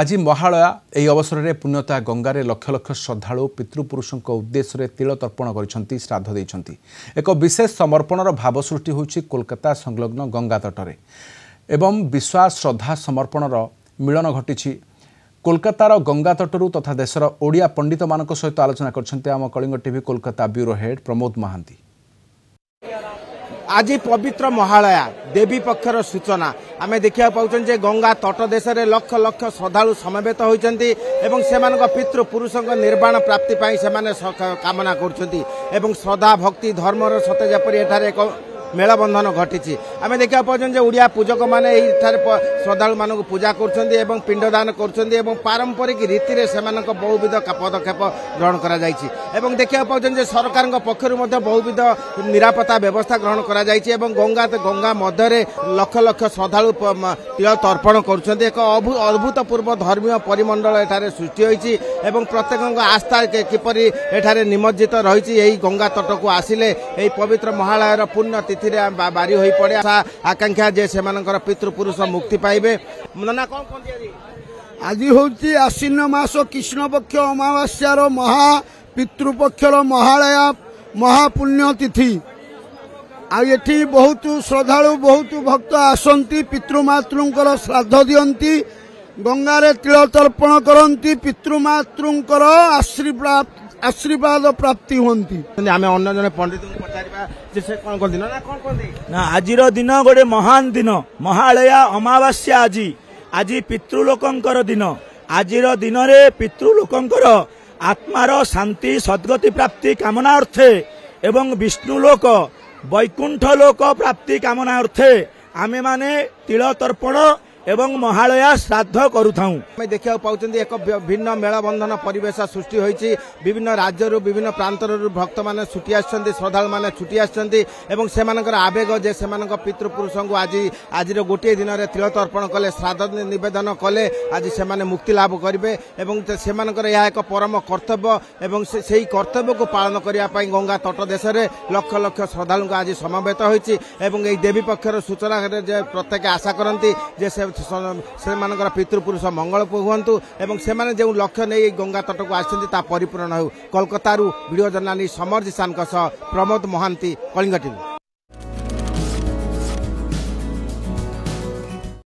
ଆଜି ମହାଳୟା ଏହି ଅବସରରେ ପୂର୍ଣ୍ଣତା ଗଙ୍ଗାରେ ଲକ୍ଷ ଲକ୍ଷ ଶ୍ରଦ୍ଧାଳୁ ପିତୃପୁରୁଷଙ୍କ ଉଦ୍ଦେଶ୍ୟରେ ତିଳ ତର୍ପଣ କରିଛନ୍ତି ଶ୍ରାଦ୍ଧ ଦେଇଛନ୍ତି ଏକ ବିଶେଷ ସମର୍ପଣର ଭାବ ସୃଷ୍ଟି ହେଉଛି କୋଲକାତା ସଂଲଗ୍ନ ଗଙ୍ଗାତଟରେ ଏବଂ ବିଶ୍ୱାସ ଶ୍ରଦ୍ଧା ସମର୍ପଣର ମିଳନ ଘଟିଛି କୋଲକାତାର ଗଙ୍ଗାତଟରୁ ତଥା ଦେଶର ଓଡ଼ିଆ ପଣ୍ଡିତମାନଙ୍କ ସହିତ ଆଲୋଚନା କରିଛନ୍ତି ଆମ Kalinga TV Kolkata bureau head Pramod Mohanty আজি পবিত্র মহালয়া দেবী পক্ষর সূচনা আমি দেখা পাচ্ছেন যে গঙ্গা তট দেশে লক্ষ লক্ষ শ্রদ্ধাড়ু সমবেত হয়েছেন এবং সে পিতৃপুরুষ নির্বাণ প্রাপ্তি সে কামনা করছেন এবং শ্রদ্ধা ভক্তি ধর্মর সতে যেপরি এখানে এক মেলবন্ধন ঘটিছে আমি দেখা পাচ্ছেন যে ওড়িয়া পূজক মানে এইঠার শ্রদ্ধাড়ু মানুষ পূজা করছেন এবং পিণ্ডদান করছেন এবং পারম্পরিক রীতিরে সে বহুবিধ পদক্ষেপ গ্রহণ করা যাইছে এবং দেখা পাচ্ছেন যে সরকার পক্ষ বহুবিধ নিরাপত্তা ব্যবস্থা গ্রহণ করা যাইছে এবং গঙ্গা গঙ্গা মধ্যে লক্ষ লক্ষ শ্রদ্ধাড়ু তিল তর্পণ করছেন এক অভূতপূর্ব ধর্মীয় পরিমণ্ডল এখানে সৃষ্টি হয়েছে এবং প্রত্যেক আস্থা কিপর এখানে নিমজ্জিত রয়েছে এই গঙ্গা তটকু আসলে এই পবিত্র মহালয়ের পুণ্য ଏଥିରେ ବାରି ହୋଇପଡ଼େ ଆଶା ଆକାଂକ୍ଷା ଯେ ସେମାନଙ୍କର ପିତୃପୁରୁଷ ମୁକ୍ତି ପାଇବେ ନନା କ'ଣ କୁହନ୍ତି ଆଜି ଆଜି ହେଉଛି ଆଶ୍ୱିନ ମାସ କୃଷ୍ଣପକ୍ଷ ଅମାବାସ୍ୟାର ମହା ପିତୃପକ୍ଷର ମହାଳୟା ମହାପୁଣ୍ୟ ତିଥି ଆଉ ଏଠି ବହୁତ ଶ୍ରଦ୍ଧାଳୁ ବହୁତ ଭକ୍ତ ଆସନ୍ତି ପିତୃମାତୃଙ୍କର ଶ୍ରାଦ୍ଧ ଦିଅନ୍ତି ଗଙ୍ଗାରେ ତିଳ ତର୍ପଣ କରନ୍ତି ପିତୃମାତୃଙ୍କର ଆଶୀର୍ବାଦ ଆଶୀର୍ବାଦ ପ୍ରାପ୍ତି ହୁଅନ୍ତି ଆମେ ଅନ୍ୟ ଜଣେ ପଣ୍ଡିତଙ୍କୁ ପଚାରିବା ଯେ ସେ କ'ଣ କ'ଣ ଦିନ ନା କ'ଣ କହନ୍ତି ନା ଆଜିର ଦିନ ଗୋଟେ ମହାନ ଦିନ ମହାଳୟା ଅମାବାସ୍ୟା ଆଜି ଆଜି ପିତୃଲୋକଙ୍କର ଦିନ ଆଜିର ଦିନରେ ପିତୃଲୋକଙ୍କର ଆତ୍ମାର ଶାନ୍ତି ସଦ୍ଗତି ପ୍ରାପ୍ତି କାମନା ଅର୍ଥେ ଏବଂ ବିଷ୍ଣୁ ଲୋକ ବୈକୁଣ୍ଠ ଲୋକ ପ୍ରାପ୍ତି କାମନା ଅର୍ଥେ ଆମେମାନେ ତିଳ ତର୍ପଣ এবং মহাଳয়া শ্রাଦ୍ଧ করুথাଉ ଆମେ ଦେଖିବାକୁ ପାଉଛନ୍ତି ଏକ ଭିନ୍ନ ମେଳବନ୍ଧନ ପରିବେଶ ସୃଷ୍ଟି ହୋଇଛି ବିଭିନ୍ନ ରାଜ୍ୟରୁ ବିଭିନ୍ନ ପ୍ରାନ୍ତରରୁ ଭକ୍ତମାନେ ଛୁଟି ଆସିଛନ୍ତି ଶ୍ରଦ୍ଧାଳୁମାନେ ଛୁଟି ଆସିଛନ୍ତି ଏବଂ ସେମାନଙ୍କର ଆବେଗ ଯେ ସେମାନଙ୍କ ପିତୃପୁରୁଷଙ୍କୁ ଆଜି ଆଜିର ଗୋଟିଏ ଦିନରେ ତିଳତ ଅର୍ପଣ କଲେ ଶ୍ରାଦ୍ଧ ନିବେଦନ କଲେ ଆଜି ସେମାନେ ମୁକ୍ତି ଲାଭ କରିବେ ଏବଂ ସେମାନଙ୍କର ଏହା ଏକ ପରମ କର୍ତ୍ତବ୍ୟ ଏବଂ ସେହି କର୍ତ୍ତବ୍ୟକୁ ପାଳନ କରିବା ପାଇଁ ଗଙ୍ଗା ତଟ ଦେଶରେ ଲକ୍ଷ ଲକ୍ଷ ଶ୍ରଦ୍ଧାଳୁଙ୍କ ଆଜି ସମବେତ ହୋଇଛି ଏବଂ ଏହି ଦେବୀ ପକ୍ଷର ସୂଚନା ଯେ ପ୍ରତ୍ୟେକ ଆଶା କରନ୍ତି ଯେ ସେ ସେମାନଙ୍କର ପିତୃପୁରୁଷ ମଙ୍ଗଳ ହୁଅନ୍ତୁ ଏବଂ ସେମାନେ ଯେଉଁ ଲକ୍ଷ୍ୟ ନେଇ ଗଙ୍ଗା ତଟକୁ ଆସିଛନ୍ତି ତାହା ପରିପୂରଣ ହେଉ କୋଲକାତାରୁ ଭିଡ଼ିଓ ଜର୍ନାଲିଷ୍ଟ ସମର ଜିଶାନଙ୍କ ସହ ପ୍ରମୋଦ ମହାନ୍ତି କଳିଙ୍ଗ ଟିଭି